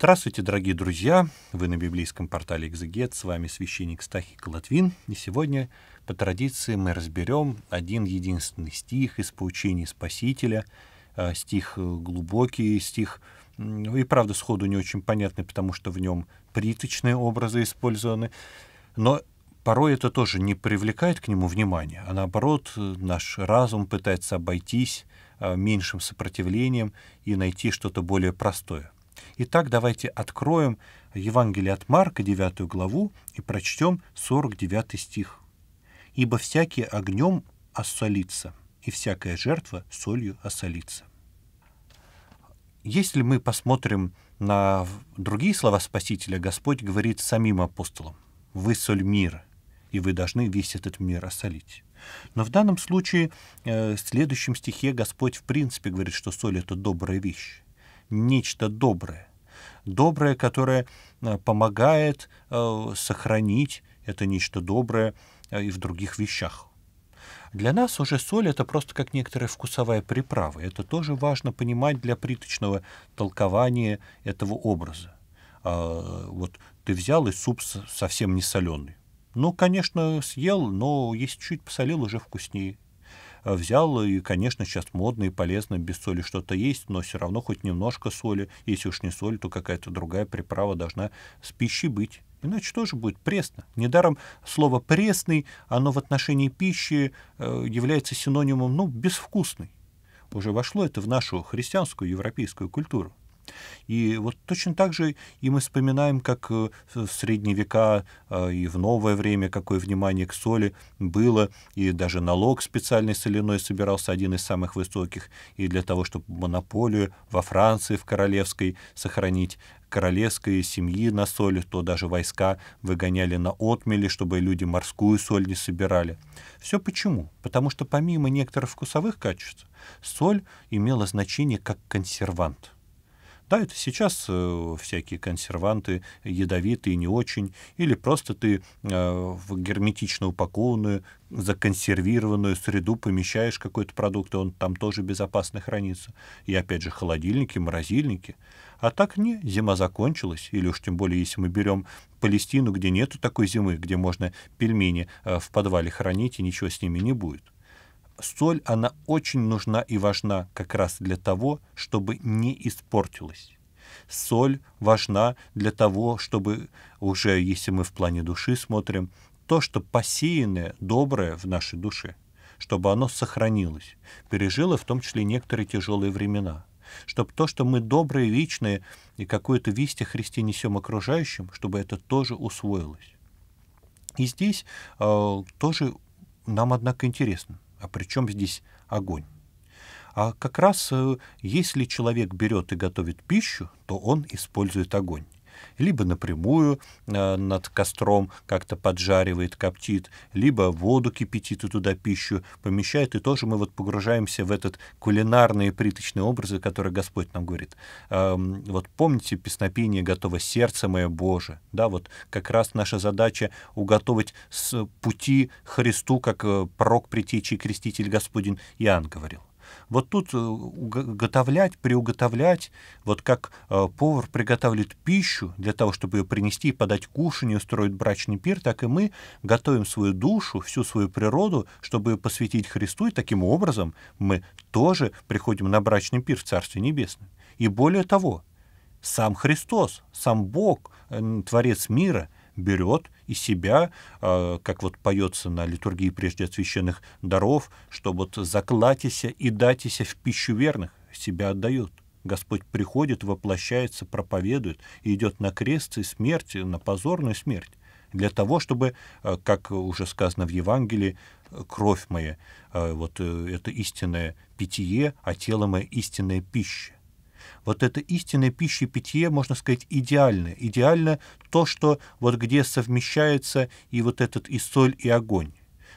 Здравствуйте, дорогие друзья! Вы на библейском портале «Экзегет», с вами священник Стахик Латвин, и сегодня, по традиции, мы разберем один единственный стих из поучений Спасителя, а, стих э, глубокий, стих, и правда, сходу не очень понятный, потому что в нем приточные образы использованы, но порой это тоже не привлекает к нему внимания, а наоборот, э, наш разум пытается обойтись а, меньшим сопротивлением и найти что-то более простое. Итак, давайте откроем Евангелие от Марка, 9 главу, и прочтем 49 стих. «Ибо всякий огнем осолится, и всякая жертва солью осолится». Если мы посмотрим на другие слова Спасителя, Господь говорит самим апостолам, «Вы соль мира, и вы должны весь этот мир осолить». Но в данном случае, э, в следующем стихе Господь в принципе говорит, что соль — это добрая вещь нечто доброе. Доброе, которое э, помогает э, сохранить это нечто доброе э, и в других вещах. Для нас уже соль — это просто как некоторая вкусовая приправа. Это тоже важно понимать для приточного толкования этого образа. А, вот ты взял и суп совсем не соленый. Ну, конечно, съел, но если чуть посолил, уже вкуснее. Э, взял, и, конечно, сейчас модно и полезно без соли что-то есть, но все равно хоть немножко соли, если уж не соль, то какая-то другая приправа должна с пищей быть. Иначе тоже будет пресно. Недаром слово «пресный», оно в отношении пищи э, является синонимом, ну, безвкусный. Уже вошло это в нашу христианскую европейскую культуру. И вот точно так же и мы вспоминаем, как э, в средние века э, и в новое время какое внимание к соли было, и даже налог специальный соляной собирался один из самых высоких, и для того, чтобы монополию во Франции, в Королевской сохранить, королевской семьи на соли, то даже войска выгоняли на отмели, чтобы люди морскую соль не собирали. Все почему? Потому что помимо некоторых вкусовых качеств, соль имела значение как консервант — да, это сейчас э, всякие консерванты ядовитые, не очень, или просто ты э, в герметично упакованную, законсервированную среду помещаешь какой-то продукт, и он там тоже безопасно хранится. И опять же холодильники, морозильники. А так не, зима закончилась, или уж тем более, если мы берем Палестину, где нету такой зимы, где можно пельмени э, в подвале хранить, и ничего с ними не будет соль, она очень нужна и важна как раз для того, чтобы не испортилась. Соль важна для того, чтобы уже, если мы в плане души смотрим, то, что посеянное, доброе в нашей душе, чтобы оно сохранилось, пережило в том числе некоторые тяжелые времена, чтобы то, что мы добрые, вечные и какую то весть о Христе несем окружающим, чтобы это тоже усвоилось. И здесь э, тоже нам, однако, интересно – а при чем здесь огонь? А как раз э, если человек берет и готовит пищу, то он использует огонь либо напрямую э, над костром как-то поджаривает, коптит, либо воду кипятит и туда пищу помещает, и тоже мы вот погружаемся в этот кулинарные приточные образы, которые Господь нам говорит. Э, вот помните песнопение «Готово сердце мое Боже», да, вот как раз наша задача уготовить с пути Христу, как э, пророк, притечи креститель Господень Иоанн говорил. Вот тут э, готовлять, приуготовлять, вот как э, повар приготавливает пищу для того, чтобы ее принести и подать кушанье, устроить брачный пир, так и мы готовим свою душу, всю свою природу, чтобы ее посвятить Христу, и таким образом мы тоже приходим на брачный пир в Царстве Небесном. И более того, сам Христос, сам Бог, э, Творец мира — берет и себя, а, как вот поется на литургии прежде от священных даров, что вот заклатися и датися в пищу верных, себя отдают. Господь приходит, воплощается, проповедует и идет на крест и смерть, на позорную смерть, для того, чтобы, а, как уже сказано в Евангелии, кровь моя, а, вот э, это истинное питье, а тело мое истинная пища. Вот это истинное питье, можно сказать, идеально. Идеально то, что вот где совмещается и вот этот и соль, и огонь.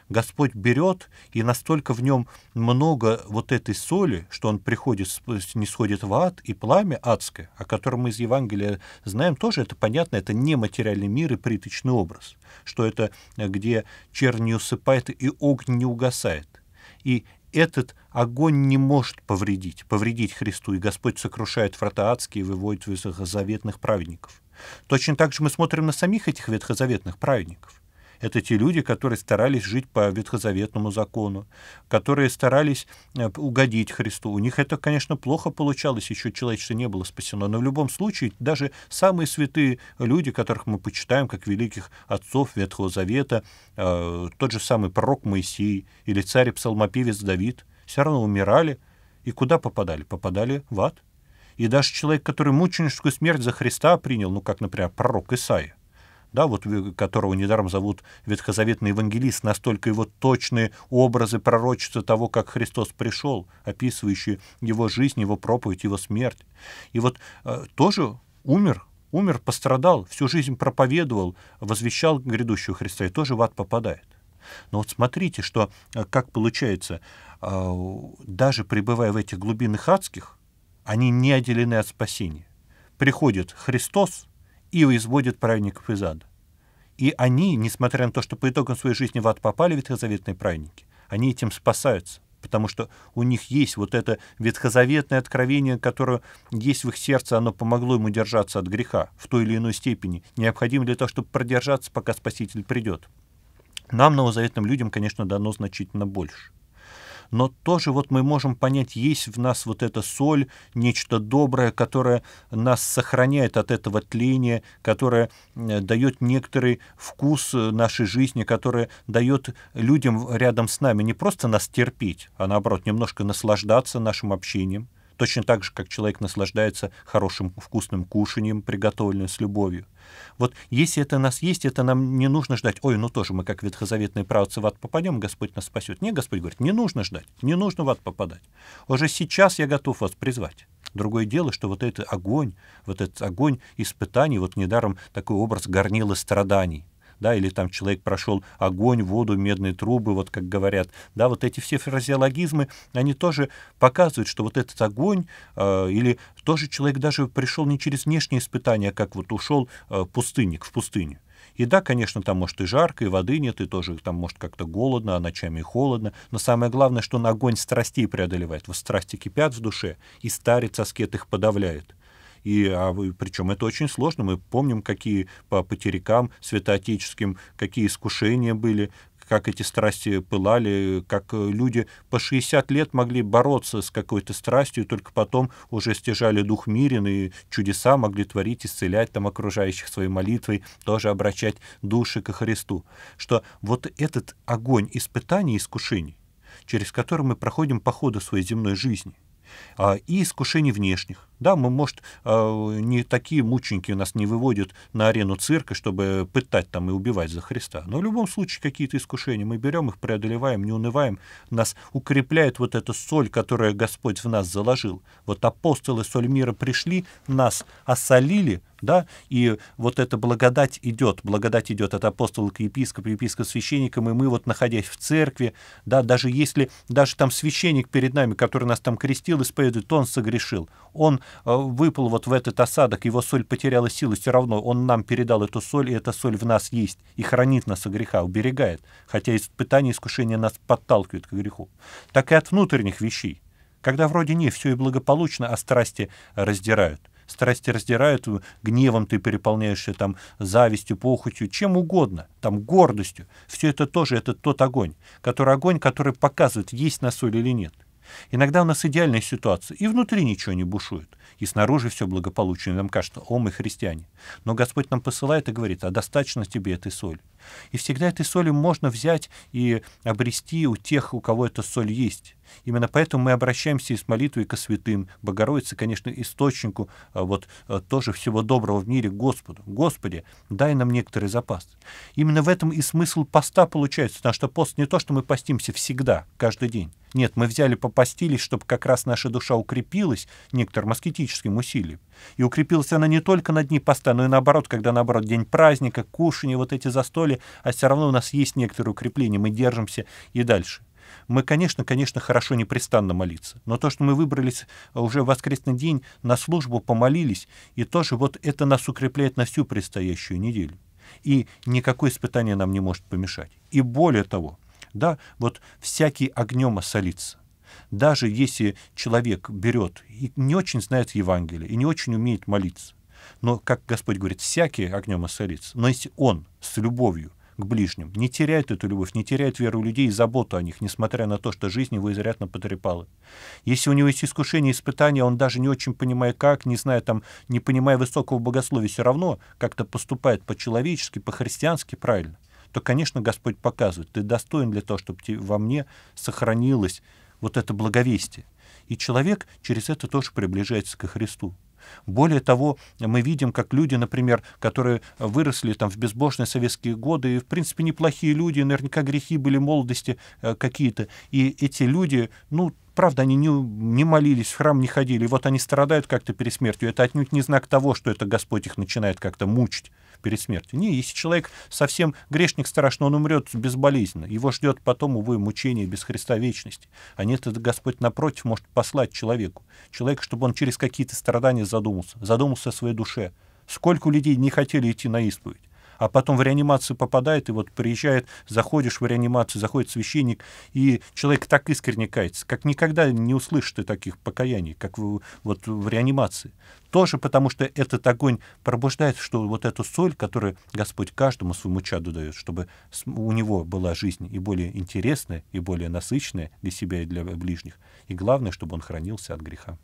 Господь берет, и настолько в нем много вот этой соли, что он приходит, не сходит в ад, и пламя адское, о котором мы из Евангелия знаем, тоже это понятно, это нематериальный мир и приточный образ, что это где чернь не усыпает и огонь не угасает. И этот огонь не может повредить, повредить Христу, и Господь сокрушает врата адские и выводит ветхозаветных праведников. Точно так же мы смотрим на самих этих ветхозаветных праведников. Это те люди, которые старались жить по ветхозаветному закону, которые старались э, угодить Христу. У них это, конечно, плохо получалось, еще человечество не было спасено. Но в любом случае, даже самые святые люди, которых мы почитаем как великих отцов Ветхого Завета, э, тот же самый пророк Моисей или царь и псалмопевец Давид, все равно умирали. И куда попадали? Попадали в ад. И даже человек, который мученическую смерть за Христа принял, ну, как, например, пророк Исаия, да, вот, э, которого недаром зовут ветхозаветный евангелист, настолько его точные образы пророчества того, как Христос пришел, описывающие его жизнь, его проповедь, его смерть. И вот э, тоже умер, умер, пострадал, всю жизнь проповедовал, возвещал грядущего Христа и тоже в ад попадает. Но вот смотрите, что э, как получается, э, даже пребывая в этих глубинах адских, они не отделены от спасения. Приходит Христос, и изводит праведников из ада. И они, несмотря на то, что по итогам своей жизни в ад попали ветхозаветные праведники, они этим спасаются, потому что у них есть вот это ветхозаветное откровение, которое есть в их сердце, оно помогло ему держаться от греха в той или иной степени, необходимо для того, чтобы продержаться, пока Спаситель придет. Нам, новозаветным людям, конечно, дано значительно больше но тоже вот мы можем понять, есть в нас вот эта соль, нечто доброе, которое нас сохраняет от этого тления, которое э, дает некоторый вкус э, нашей жизни, которое дает людям рядом с нами не просто нас терпеть, а наоборот, немножко наслаждаться нашим общением. Точно так же, как человек наслаждается хорошим вкусным кушанием, приготовленным с любовью. Вот если это нас есть, это нам не нужно ждать, ой, ну тоже мы как ветхозаветные правцы в ад попадем, Господь нас спасет. Не, Господь говорит, не нужно ждать, не нужно в ад попадать. Уже сейчас я готов вас призвать. Другое дело, что вот этот огонь, вот этот огонь испытаний, вот недаром такой образ горнила страданий, да, или там человек прошел огонь, воду, медные трубы, вот как говорят, да, вот эти все фразеологизмы, они тоже показывают, что вот этот огонь, э, или тоже человек даже пришел не через внешние испытания, а как вот ушел э, пустынник в пустыню, и да, конечно, там может и жарко, и воды нет, и тоже там может как-то голодно, а ночами и холодно. Но самое главное, что он огонь страстей преодолевает. Вот страсти кипят в душе, и старец аскет их подавляет. И а, вы причем это очень сложно. Мы помним, какие по потерякам святоотеческим, какие искушения были, как эти страсти пылали, как э, люди по 60 лет могли бороться с какой-то страстью, только потом уже стяжали дух мирен и чудеса могли творить, исцелять там окружающих своей молитвой, тоже обращать души ко Христу. Что вот этот огонь испытаний и искушений, через который мы проходим по ходу своей земной жизни — а, и искушений внешних. Да, мы, может, а, не такие мученики нас не выводят на арену цирка, чтобы пытать там и убивать за Христа. Но в любом случае какие-то искушения мы берем, их преодолеваем, не унываем. Нас укрепляет вот эта соль, которую Господь в нас заложил. Вот апостолы соль мира пришли, нас осолили, да, и вот эта благодать идет, благодать идет от апостола к епископу, епископ священникам, и мы вот, находясь в церкви, да, даже если, даже там священник перед нами, который нас там крестил, исповедует, он согрешил, он э, выпал вот в этот осадок, его соль потеряла силу, все равно он нам передал эту соль, и эта соль в нас есть, и хранит нас от греха, уберегает, хотя испытания, искушения нас подталкивают к греху, так и от внутренних вещей, когда вроде не все и благополучно, а страсти раздирают страсти раздирают, гневом ты переполняешься, там, завистью, похотью, чем угодно, там, гордостью. Все это тоже, это тот огонь, который огонь, который показывает, есть на соль или нет. Иногда у нас идеальная ситуация, и внутри ничего не бушует, и снаружи все благополучно, и нам кажется, о, мы христиане. Но Господь нам посылает и говорит, а достаточно тебе этой соли. И всегда этой солью можно взять и обрести у тех, у кого эта соль есть. Именно поэтому мы обращаемся и с молитвой, ко святым. Богородице, конечно, источнику а, вот, а, тоже всего доброго в мире Господу. Господи, дай нам некоторый запас. Именно в этом и смысл поста получается, потому что пост не то, что мы постимся всегда, каждый день, нет, мы взяли, попастились, чтобы как раз наша душа укрепилась некоторым аскетическим усилием. И укрепилась она не только на дни поста, но и наоборот, когда, наоборот, день праздника, кушанье, вот эти застолья, а все равно у нас есть некоторые укрепления, мы держимся и дальше. Мы, конечно, конечно, хорошо непрестанно молиться, но то, что мы выбрались уже в воскресный день на службу, помолились, и тоже вот это нас укрепляет на всю предстоящую неделю. И никакое испытание нам не может помешать. И более того, да, вот всякий огнем осолится. Даже если человек берет и не очень знает Евангелие, и не очень умеет молиться, но, как Господь говорит, всякий огнем осолится. Но если он с любовью к ближним, не теряет эту любовь, не теряет веру людей и заботу о них, несмотря на то, что жизнь его изрядно потрепала. Если у него есть искушение, испытания, он даже не очень понимая как, не зная там, не понимая высокого богословия, все равно как-то поступает по-человечески, по-христиански правильно – то, конечно, Господь показывает, ты достоин для того, чтобы во мне сохранилось вот это благовестие. И человек через это тоже приближается к Христу. Более того, мы видим, как люди, например, которые выросли там в безбожные советские годы, и, в принципе, неплохие люди, наверняка грехи были молодости э, какие-то, и эти люди, ну, правда, они не, не молились, в храм не ходили, и вот они страдают как-то перед смертью. Это отнюдь не знак того, что это Господь их начинает как-то мучить перед смертью. Не, если человек совсем грешник страшно, он умрет безболезненно. Его ждет потом, увы, мучение без Христа вечности. А нет, это Господь напротив может послать человеку. Человек, чтобы он через какие-то страдания задумался, задумался о своей душе. Сколько людей не хотели идти на исповедь а потом в реанимацию попадает, и вот приезжает, заходишь в реанимацию, заходит священник, и человек так искренне кается, как никогда не услышит ты таких покаяний, как в, вот в реанимации. Тоже потому, что этот огонь пробуждает, что вот эту соль, которую Господь каждому своему чаду дает, чтобы у него была жизнь и более интересная, и более насыщенная для себя и для ближних. И главное, чтобы он хранился от греха.